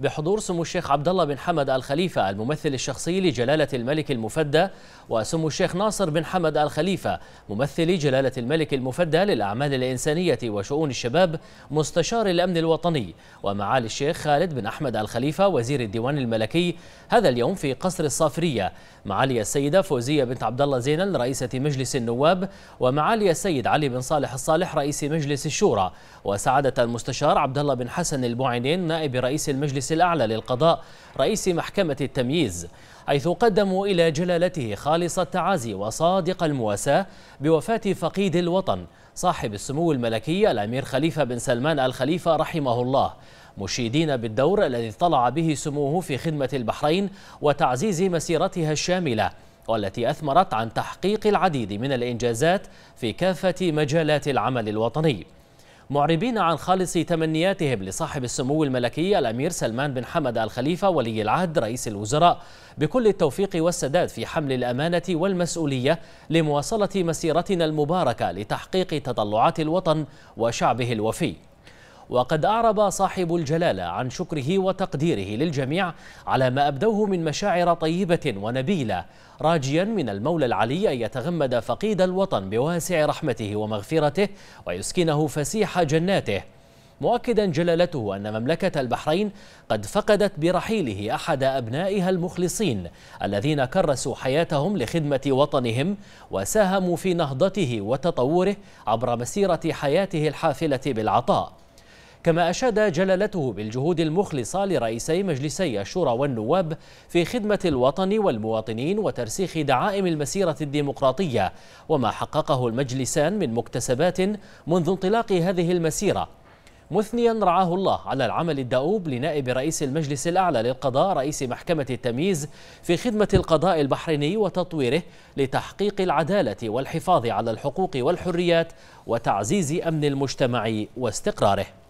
بحضور سمو الشيخ عبد الله بن حمد الخليفه الممثل الشخصي لجلالة الملك المفدى وسمو الشيخ ناصر بن حمد الخليفه ممثل جلالة الملك المفدى للأعمال الإنسانية وشؤون الشباب مستشار الأمن الوطني ومعالي الشيخ خالد بن أحمد الخليفه وزير الديوان الملكي هذا اليوم في قصر الصافرية معالي السيدة فوزية بنت عبد الله زينل رئيسة مجلس النواب ومعالي السيد علي بن صالح الصالح رئيس مجلس الشورى وسعادة المستشار عبد الله بن حسن البوعينين نائب رئيس المجلس المجلس الأعلى للقضاء رئيس محكمة التمييز حيث قدموا إلى جلالته خالص التعازي وصادق المواساة بوفاة فقيد الوطن صاحب السمو الملكي الأمير خليفة بن سلمان الخليفة رحمه الله مشيدين بالدور الذي اطلع به سموه في خدمة البحرين وتعزيز مسيرتها الشاملة والتي أثمرت عن تحقيق العديد من الإنجازات في كافة مجالات العمل الوطني معربين عن خالص تمنياتهم لصاحب السمو الملكي الأمير سلمان بن حمد الخليفة ولي العهد رئيس الوزراء بكل التوفيق والسداد في حمل الأمانة والمسؤولية لمواصلة مسيرتنا المباركة لتحقيق تطلعات الوطن وشعبه الوفي وقد أعرب صاحب الجلالة عن شكره وتقديره للجميع على ما أبدوه من مشاعر طيبة ونبيلة راجيا من المولى العلي أن يتغمد فقيد الوطن بواسع رحمته ومغفرته ويسكنه فسيح جناته مؤكدا جلالته أن مملكة البحرين قد فقدت برحيله أحد أبنائها المخلصين الذين كرسوا حياتهم لخدمة وطنهم وساهموا في نهضته وتطوره عبر مسيرة حياته الحافلة بالعطاء كما أشاد جلالته بالجهود المخلصة لرئيسي مجلسي الشورى والنواب في خدمة الوطن والمواطنين وترسيخ دعائم المسيرة الديمقراطية وما حققه المجلسان من مكتسبات منذ انطلاق هذه المسيرة مثنيا رعاه الله على العمل الدؤوب لنائب رئيس المجلس الأعلى للقضاء رئيس محكمة التمييز في خدمة القضاء البحريني وتطويره لتحقيق العدالة والحفاظ على الحقوق والحريات وتعزيز أمن المجتمع واستقراره